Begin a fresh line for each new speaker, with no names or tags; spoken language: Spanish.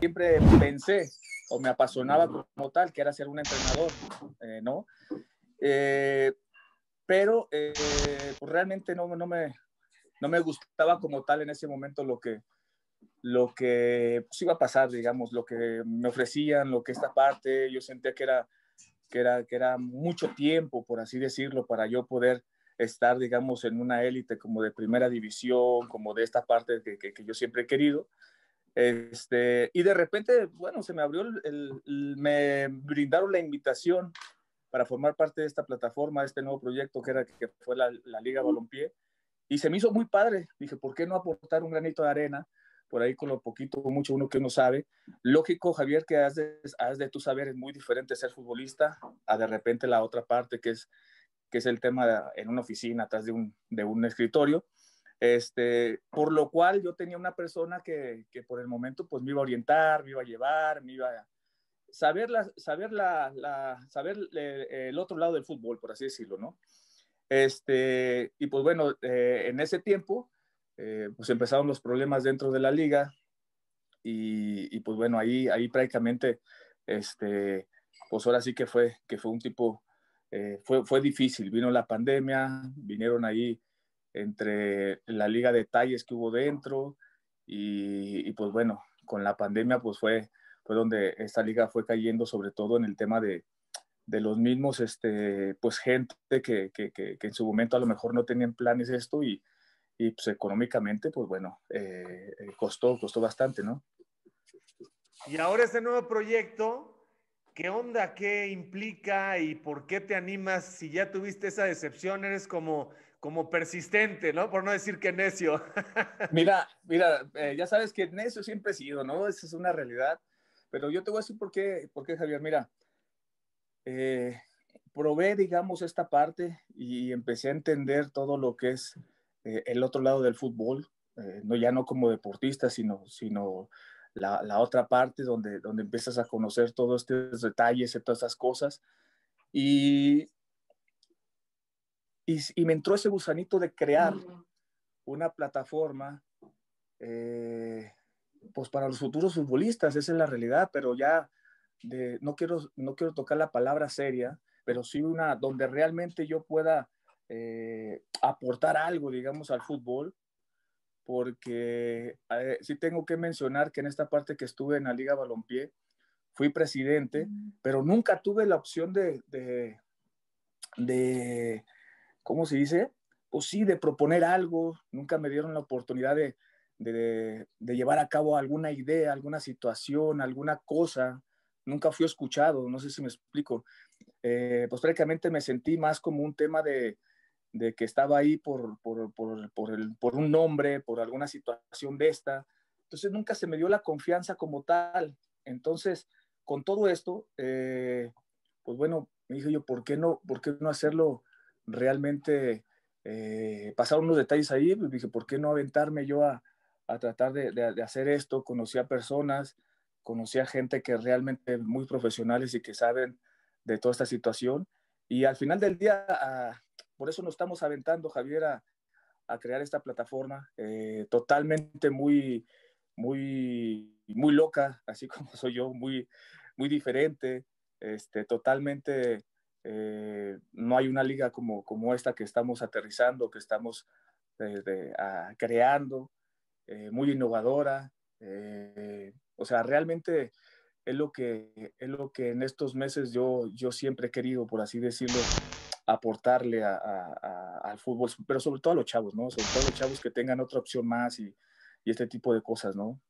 siempre pensé o me apasionaba como tal, que era ser un entrenador, eh, ¿no? Eh, pero eh, pues, realmente no, me, gustaba como tal en ese momento lo que, lo que pues, iba a pasar, digamos, lo que me ofrecían, lo que esta parte, yo sentía que era, que era, mucho tiempo, por así decirlo, para yo poder estar, digamos, en una élite como de primera división, como de esta parte que yo siempre he querido. Este, y de repente, bueno, se me abrió, el, me brindaron la invitación para formar parte de esta plataforma, de este nuevo proyecto que, era, que fue la, Liga Balompié. Y se me hizo muy padre. Dije, ¿por qué no aportar un granito de arena? Por ahí con lo poquito o mucho uno que uno sabe. Lógico, Javier, que has de, tu saber, es muy diferente ser futbolista a de repente la otra parte que es, que es el tema en una oficina, atrás de un, de un escritorio. Este, por lo cual yo tenía una persona que, que, por el momento pues me iba a orientar, me iba a llevar, me iba a saber, la, saber, la, saber el, otro lado del fútbol, por así decirlo, ¿no? Este, y pues bueno, eh, en ese tiempo eh, pues empezaron los problemas dentro de la liga y, y, pues bueno, ahí, ahí prácticamente, este, pues ahora sí que fue, que fue un tipo, eh, fue, fue difícil, vino la pandemia, vinieron ahí entre la liga de talles que hubo dentro y, pues bueno, con la pandemia pues fue, fue donde esta liga fue cayendo sobre todo en el tema de, de los mismos, este, pues gente que, que, que, en su momento a lo mejor no tenían planes esto y, y pues económicamente pues bueno, eh, eh, costó, costó bastante, ¿no? Y ahora este nuevo proyecto ¿Qué onda? ¿Qué implica y por qué te animas si ya tuviste esa decepción? Eres como, como persistente, ¿no? Por no decir que necio. mira, mira, eh, ya sabes que necio siempre he sido, ¿no? Esa es una realidad. Pero yo te voy a decir por qué, por qué Javier. Mira, eh, probé, digamos, esta parte y empecé a entender todo lo que es eh, el otro lado del fútbol, no ya no como deportista, sino, sino la, otra parte donde, donde empiezas a conocer todos estos detalles, todas esas cosas. Y, y, me entró ese gusanito de crear una plataforma eh, pues para los futuros futbolistas, esa es la realidad, pero ya no, quiero, no quiero tocar la palabra seria, pero sí una donde realmente yo pueda eh, aportar algo, digamos, al fútbol porque eh, sí tengo que mencionar que en esta parte que estuve en la Liga Balompié, fui presidente, pero nunca tuve la opción de, de, ¿cómo se dice? O pues sí, de proponer algo, nunca me dieron la oportunidad de, de, llevar a cabo alguna idea, alguna situación, alguna cosa. Nunca fui escuchado, no sé si me explico. Eh, pues prácticamente me sentí más como un tema de, de que estaba ahí por, un nombre, por alguna situación de esta. Entonces nunca se me dio la confianza como tal. Entonces, con todo esto, eh, pues bueno, me dije yo, ¿por qué no, por qué no hacerlo realmente? Eh, unos detalles ahí, me pues dije, ¿por qué no aventarme yo a, tratar de, hacer esto? Conocí a personas, conocí a gente que realmente muy profesionales y que saben de toda esta situación. Y al final del día, ah, por eso nos estamos aventando, Javier, a, crear esta plataforma eh, totalmente muy, muy, muy loca, así como soy yo, muy, muy diferente, este, totalmente eh, no hay una liga como, esta que estamos aterrizando, que estamos eh, creando, muy innovadora. o sea, realmente es lo que, es lo que en estos meses yo, yo siempre he querido, por así decirlo, aportarle al fútbol, pero sobre todo a los chavos, ¿no? Sobre todo los chavos que tengan otra opción más y, y este tipo de cosas, ¿no?